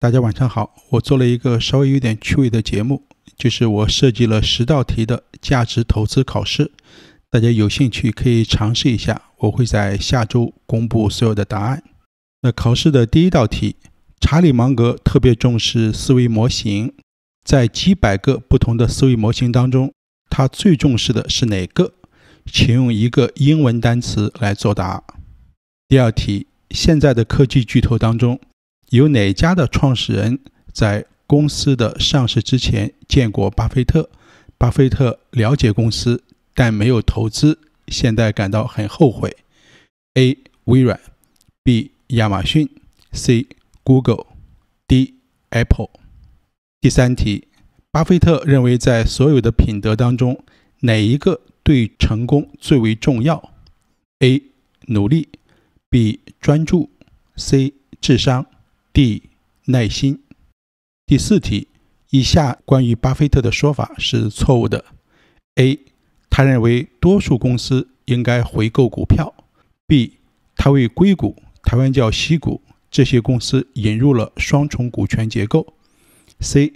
大家晚上好，我做了一个稍微有点趣味的节目，就是我设计了十道题的价值投资考试，大家有兴趣可以尝试一下。我会在下周公布所有的答案。那考试的第一道题，查理芒格特别重视思维模型，在几百个不同的思维模型当中，他最重视的是哪个？请用一个英文单词来作答。第二题，现在的科技巨头当中。有哪家的创始人在公司的上市之前见过巴菲特？巴菲特了解公司，但没有投资，现在感到很后悔。A. 微软，B. 亚马逊，C. Google，D. Apple。第三题：巴菲特认为，在所有的品德当中，哪一个对成功最为重要？A. 努力，B. 专注，C. 智商。D 耐心。第四题，以下关于巴菲特的说法是错误的：A，他认为多数公司应该回购股票；B，他为硅谷（台湾叫西谷）这些公司引入了双重股权结构；C，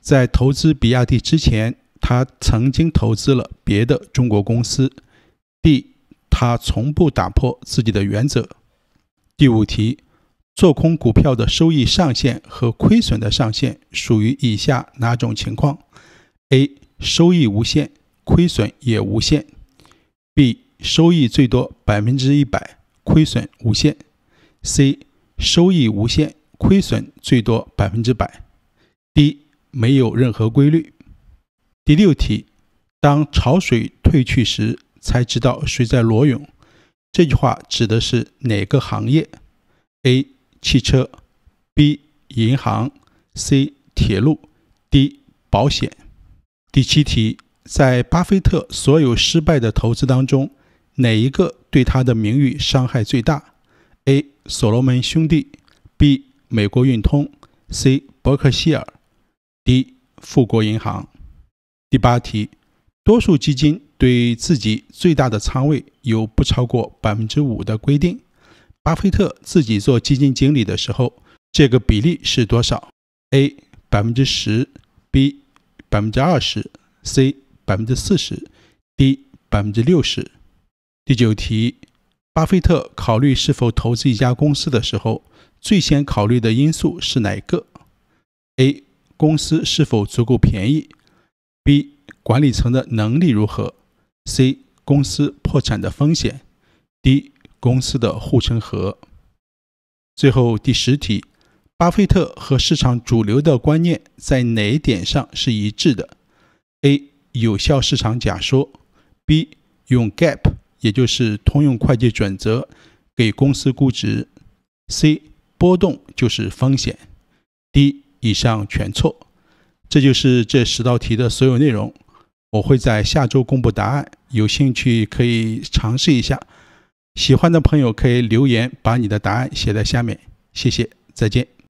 在投资比亚迪之前，他曾经投资了别的中国公司；D，他从不打破自己的原则。第五题。做空股票的收益上限和亏损的上限属于以下哪种情况？A. 收益无限，亏损也无限；B. 收益最多百分之一百，亏损无限；C. 收益无限，亏损最多百分之百；D. 没有任何规律。第六题：当潮水退去时，才知道谁在裸泳。这句话指的是哪个行业？A. 汽车，B 银行，C 铁路，D 保险。第七题，在巴菲特所有失败的投资当中，哪一个对他的名誉伤害最大？A 所罗门兄弟，B 美国运通，C 伯克希尔，D 富国银行。第八题，多数基金对自己最大的仓位有不超过百分之五的规定。巴菲特自己做基金经理的时候，这个比例是多少？A. 百分之十 B. 百分之二十 C. 百分之四十 D. 百分之六十。第九题，巴菲特考虑是否投资一家公司的时候，最先考虑的因素是哪个？A. 公司是否足够便宜 B. 管理层的能力如何 C. 公司破产的风险 D. 公司的护城河。最后第十题，巴菲特和市场主流的观念在哪一点上是一致的？A. 有效市场假说，B. 用 gap 也就是通用会计准则给公司估值，C. 波动就是风险，D. 以上全错。这就是这十道题的所有内容。我会在下周公布答案，有兴趣可以尝试一下。喜欢的朋友可以留言，把你的答案写在下面。谢谢，再见。